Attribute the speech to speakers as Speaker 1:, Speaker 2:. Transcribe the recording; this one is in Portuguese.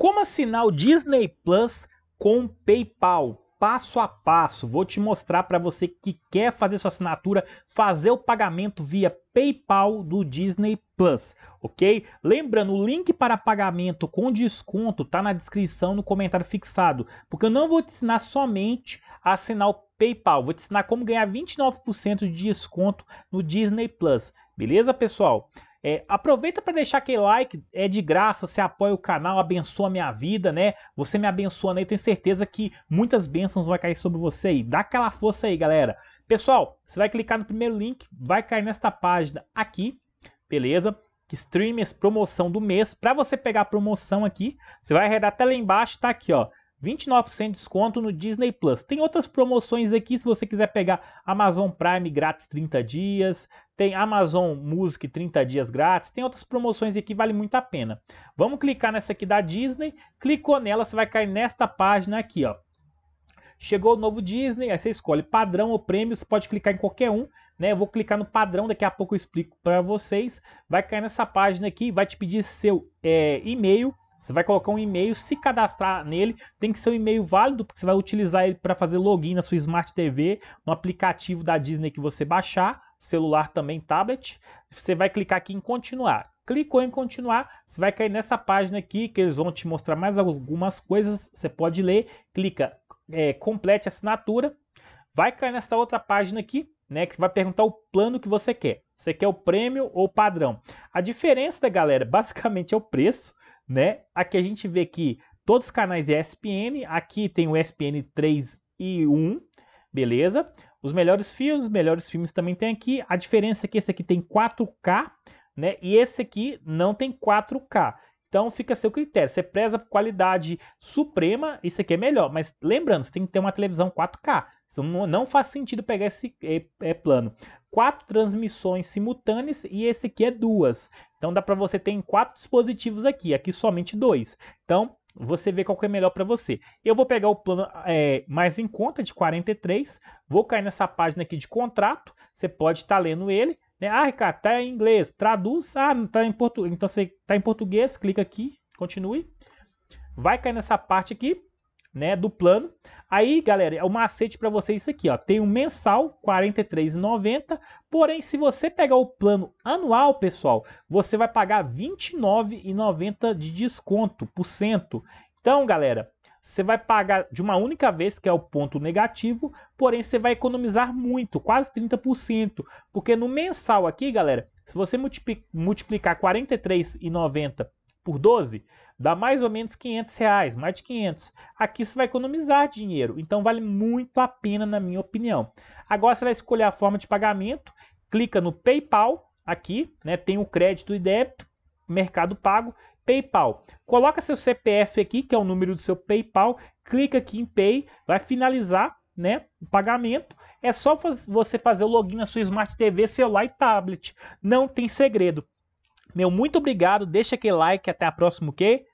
Speaker 1: Como assinar o Disney Plus com PayPal? Passo a passo, vou te mostrar para você que quer fazer sua assinatura, fazer o pagamento via PayPal do Disney Plus, ok? Lembrando, o link para pagamento com desconto está na descrição no comentário fixado, porque eu não vou te ensinar somente a assinar o PayPal, vou te ensinar como ganhar 29% de desconto no Disney Plus, beleza, pessoal? É, aproveita para deixar aquele like, é de graça, você apoia o canal, abençoa a minha vida, né? Você me abençoa, né? Eu tenho certeza que muitas bênçãos vão cair sobre você aí. Dá aquela força aí, galera. Pessoal, você vai clicar no primeiro link, vai cair nesta página aqui, beleza? Streamers promoção do mês. Para você pegar a promoção aqui, você vai arredar até lá embaixo, tá aqui, ó. 29% de desconto no Disney Plus. Tem outras promoções aqui se você quiser pegar Amazon Prime grátis 30 dias, tem Amazon Music 30 dias grátis, tem outras promoções aqui, vale muito a pena. Vamos clicar nessa aqui da Disney, clicou nela, você vai cair nesta página aqui, ó. Chegou o novo Disney, aí você escolhe padrão ou prêmio, você pode clicar em qualquer um, né? Eu vou clicar no padrão, daqui a pouco eu explico para vocês. Vai cair nessa página aqui, vai te pedir seu é, e-mail, você vai colocar um e-mail, se cadastrar nele, tem que ser um e-mail válido, porque você vai utilizar ele para fazer login na sua Smart TV, no aplicativo da Disney que você baixar, celular também, tablet. Você vai clicar aqui em continuar. Clicou em continuar, você vai cair nessa página aqui que eles vão te mostrar mais algumas coisas. Você pode ler, clica, é, complete a assinatura, vai cair nessa outra página aqui, né, que vai perguntar o plano que você quer. Você quer o prêmio ou o padrão? A diferença da galera basicamente é o preço, né? Aqui a gente vê que todos os canais ESPN, é aqui tem o ESPN 3 e 1, beleza? Os melhores filmes, os melhores filmes também tem aqui. A diferença é que esse aqui tem 4K, né? E esse aqui não tem 4K. Então fica a seu critério. Você preza por qualidade suprema, isso aqui é melhor. Mas lembrando, você tem que ter uma televisão 4K. Não, não, faz sentido pegar esse é, é, plano. Quatro transmissões simultâneas e esse aqui é duas. Então dá para você ter em quatro dispositivos aqui, aqui somente dois. Então você vê qual que é melhor para você. Eu vou pegar o plano é, mais em conta de 43, vou cair nessa página aqui de contrato, você pode estar tá lendo ele, né? Ah, Ricardo, está em inglês, traduz, ah, não tá em português, então você tá em português, clica aqui, continue. Vai cair nessa parte aqui, né, do plano. Aí, galera, é o macete para você isso aqui, ó. Tem um mensal, R$ 43,90. Porém, se você pegar o plano anual, pessoal, você vai pagar R$ 29,90 de desconto por cento. Então, galera, você vai pagar de uma única vez, que é o ponto negativo, porém você vai economizar muito, quase 30%, porque no mensal aqui, galera, se você multiplicar R$ 43,90 por 12, dá mais ou menos 500 reais, mais de 500. Aqui você vai economizar dinheiro, então vale muito a pena na minha opinião. Agora você vai escolher a forma de pagamento, clica no PayPal, aqui né, tem o crédito e débito, mercado pago, PayPal. Coloca seu CPF aqui, que é o número do seu PayPal, clica aqui em Pay, vai finalizar né, o pagamento. É só faz, você fazer o login na sua Smart TV, celular e tablet. Não tem segredo. Meu muito obrigado, deixa aquele like, até a próxima, ok?